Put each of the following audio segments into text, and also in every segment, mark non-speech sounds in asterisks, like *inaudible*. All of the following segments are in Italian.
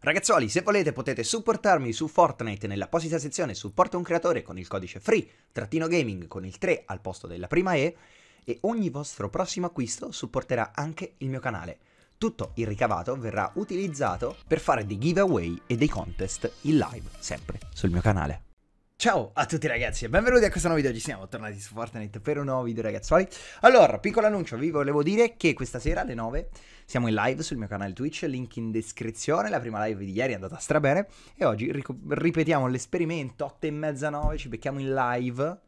Ragazzuoli, se volete potete supportarmi su Fortnite nell'apposita sezione Supporta un creatore con il codice FREE-GAMING con il 3 al posto della prima E e ogni vostro prossimo acquisto supporterà anche il mio canale. Tutto il ricavato verrà utilizzato per fare dei giveaway e dei contest in live, sempre sul mio canale. Ciao a tutti ragazzi e benvenuti a questo nuovo video, ci siamo tornati su Fortnite per un nuovo video ragazzuoli Allora, piccolo annuncio, vi volevo dire che questa sera alle 9 siamo in live sul mio canale Twitch, link in descrizione La prima live di ieri è andata strabene e oggi ripetiamo l'esperimento 8 e mezza 9, ci becchiamo in live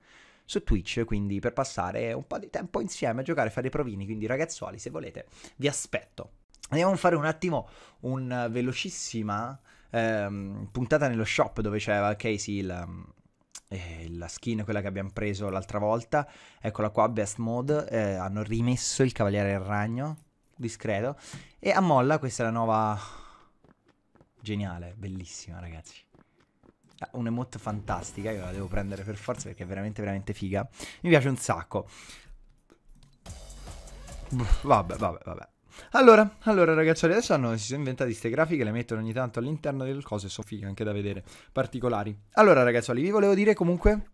su Twitch, quindi per passare un po' di tempo insieme a giocare e fare i provini Quindi ragazzuoli, se volete, vi aspetto Andiamo a fare un attimo un velocissima ehm, puntata nello shop dove c'era Casey il eh, la skin, quella che abbiamo preso l'altra volta, eccola qua, Best Mode, eh, hanno rimesso il Cavaliere del Ragno, discreto, e a molla questa è la nuova... geniale, bellissima ragazzi. Ah, Un'emote fantastica, io la devo prendere per forza perché è veramente veramente figa. Mi piace un sacco. Vabbè, vabbè, vabbè. Allora, allora ragazzi, adesso hanno, si sono inventati queste grafiche, le mettono ogni tanto all'interno delle cose, sono fighe anche da vedere, particolari. Allora ragazzi, vi volevo dire comunque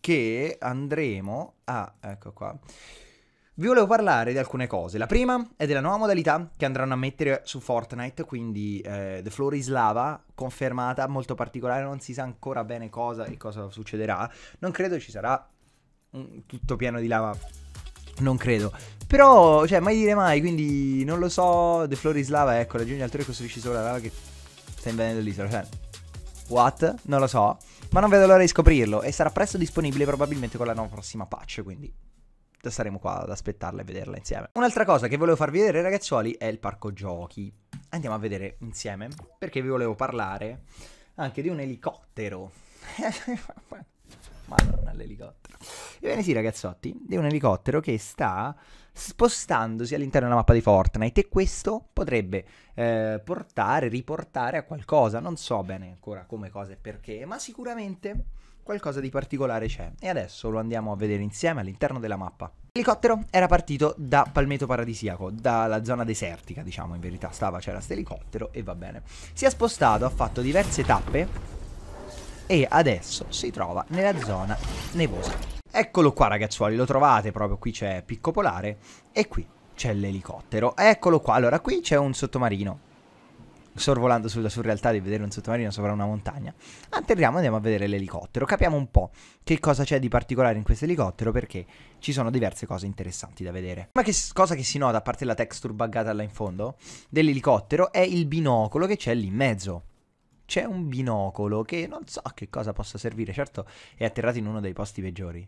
che andremo a... ecco qua. Vi volevo parlare di alcune cose. La prima è della nuova modalità che andranno a mettere su Fortnite, quindi eh, The Floor is Lava, confermata, molto particolare, non si sa ancora bene cosa e cosa succederà. Non credo ci sarà un, tutto pieno di lava non credo. Però, cioè, mai dire mai, quindi non lo so. The Floor is Lava, ecco, raggiungi altri costruisci sopra la lava che sta invadendo l'isola. Cioè, what? Non lo so. Ma non vedo l'ora di scoprirlo e sarà presto disponibile probabilmente con la nuova prossima patch, quindi staremo qua ad aspettarla e vederla insieme. Un'altra cosa che volevo farvi vedere ragazzuoli è il parco giochi. Andiamo a vedere insieme perché vi volevo parlare anche di un elicottero. *laughs* Madonna l'elicottero. Ebbene sì, ragazzotti, è un elicottero che sta spostandosi all'interno della mappa di Fortnite e questo potrebbe eh, portare, riportare a qualcosa, non so bene ancora come cosa e perché, ma sicuramente qualcosa di particolare c'è e adesso lo andiamo a vedere insieme all'interno della mappa. L'elicottero era partito da Palmetto Paradisiaco, dalla zona desertica diciamo in verità, stava c'era questo elicottero e va bene. Si è spostato, ha fatto diverse tappe e adesso si trova nella zona nevosa. Eccolo qua ragazzuoli, lo trovate proprio, qui c'è Picco Polare e qui c'è l'elicottero. Eccolo qua, allora qui c'è un sottomarino. Sorvolando sulla surrealtà di vedere un sottomarino sopra una montagna. Atterriamo e andiamo a vedere l'elicottero. Capiamo un po' che cosa c'è di particolare in questo elicottero perché ci sono diverse cose interessanti da vedere. Ma che cosa che si nota, a parte la texture buggata là in fondo, dell'elicottero è il binocolo che c'è lì in mezzo c'è un binocolo che non so a che cosa possa servire, certo è atterrato in uno dei posti peggiori.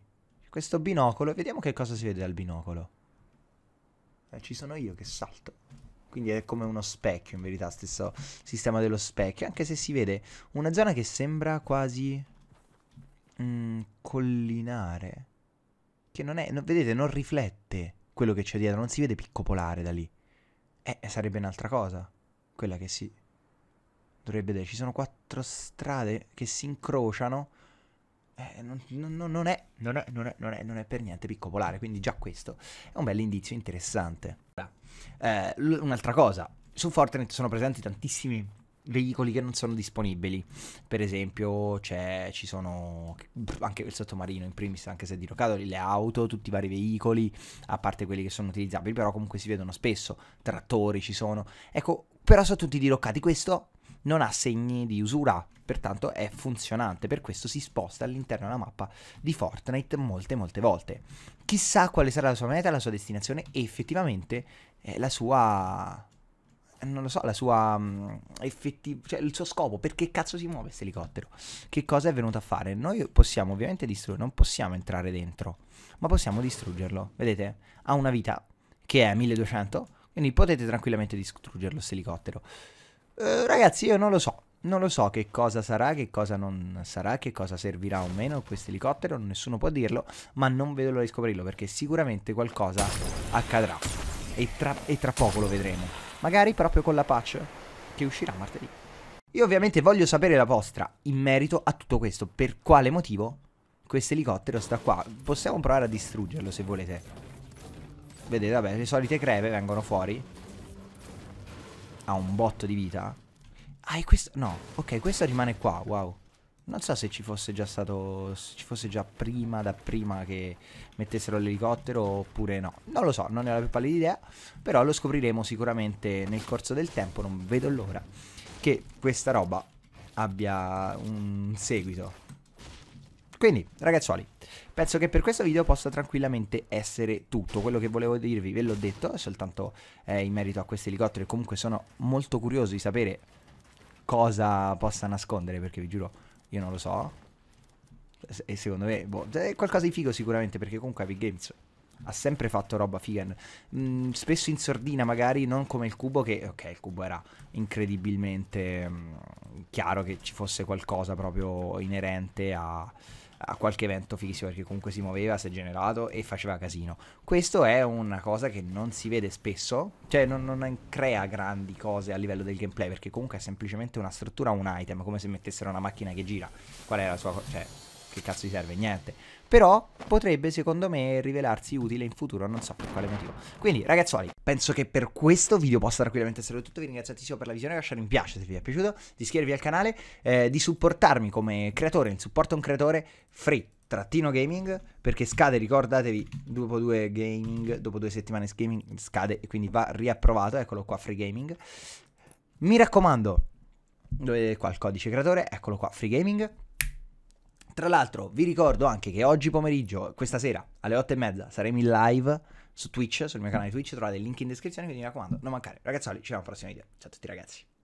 Questo binocolo, vediamo che cosa si vede dal binocolo. Eh, ci sono io che salto. Quindi è come uno specchio, in verità, stesso sistema dello specchio. Anche se si vede una zona che sembra quasi... Mm, collinare. Che non è... No, vedete, non riflette quello che c'è dietro. Non si vede picco polare da lì. Eh, sarebbe un'altra cosa. Quella che si... Dovrebbe vedere. Ci sono quattro strade che si incrociano eh, non, non, non, è, non, è, non, è, non, è, non è per niente piccopolare, quindi già questo è un bel indizio interessante. Eh, l- un'altra cosa, su Fortnite sono presenti tantissimi veicoli che non sono disponibili. Per esempio, ci sono anche il sottomarino, in primis, anche se è dirocato, le auto, tutti i vari veicoli, a parte quelli che sono utilizzabili, però comunque si vedono spesso. Trattori ci sono. Ecco, però sono tutti diroccati. Questo non ha segni di usura, pertanto è funzionante, per questo si sposta all'interno della mappa di Fortnite molte molte volte. Chissà quale sarà la sua meta, la sua destinazione e effettivamente eh, la sua non lo so, la sua um, mm, effettiva, cioè il suo scopo, perché cazzo si muove questo elicottero? Che cosa è venuto a fare? Noi possiamo ovviamente distruggerlo, non possiamo entrare dentro, ma possiamo distruggerlo. Vedete? Ha una vita che è 1200, quindi potete tranquillamente distruggerlo questo elicottero. Eh, ragazzi, io non lo so. Non lo so che cosa sarà, che cosa non sarà, che cosa servirà o meno questo elicottero, nessuno può dirlo, ma non vedo l'ora di scoprirlo perché sicuramente qualcosa accadrà e tra, e tra poco lo vedremo, magari proprio con la patch che uscirà martedì. Io ovviamente voglio sapere la vostra in merito a tutto questo, per quale motivo questo elicottero sta qua. Possiamo provare a distruggerlo se volete. Vedete, vabbè, le solite creve vengono fuori ha un botto di vita. Ah, e questa... No, ok, questa rimane qua, wow. Non so se ci fosse già stato... Se ci fosse già prima, da prima che mettessero l'elicottero oppure no. Non lo so, non è la più pallida idea. Però lo scopriremo sicuramente nel corso del tempo, non vedo l'ora. Che questa roba abbia un seguito. Quindi, ragazzuoli, penso che per questo video possa tranquillamente essere tutto. Quello che volevo dirvi ve l'ho detto, soltanto eh, in merito a questi elicotteri. Comunque sono molto curioso di sapere cosa possa nascondere, perché vi giuro, io non lo so. E secondo me, boh, è qualcosa di figo sicuramente, perché comunque Epic Games ha sempre fatto roba figa. Mm, spesso in sordina, magari non come il cubo, che ok, il cubo era incredibilmente mm, chiaro che ci fosse qualcosa proprio inerente a a qualche evento fisso perché comunque si muoveva, si è generato e faceva casino. Questo è una cosa che non si vede spesso, cioè non, non crea grandi cose a livello del gameplay perché comunque è semplicemente una struttura, un item, come se mettessero una macchina che gira. Qual è la sua... cosa? cioè che cazzo ti serve? Niente però potrebbe secondo me rivelarsi utile in futuro, non so per quale motivo. Quindi ragazzuoli, penso che per questo video possa tranquillamente essere tutto, vi ringrazio tantissimo per la visione, lasciate un piace se vi è piaciuto, di iscrivervi al canale, eh, di supportarmi come creatore, in supporto a un creatore free trattino gaming perché scade ricordatevi dopo due gaming dopo due settimane gaming scade e quindi va riapprovato eccolo qua free gaming mi raccomando dove qua il codice creatore eccolo qua free gaming tra l'altro vi ricordo anche che oggi pomeriggio, questa sera alle 8 e mezza, saremo in live su Twitch, sul mio canale Twitch, trovate il link in descrizione, quindi mi raccomando, non mancare. Ragazzuoli, ci vediamo alla prossima video. Ciao a tutti ragazzi.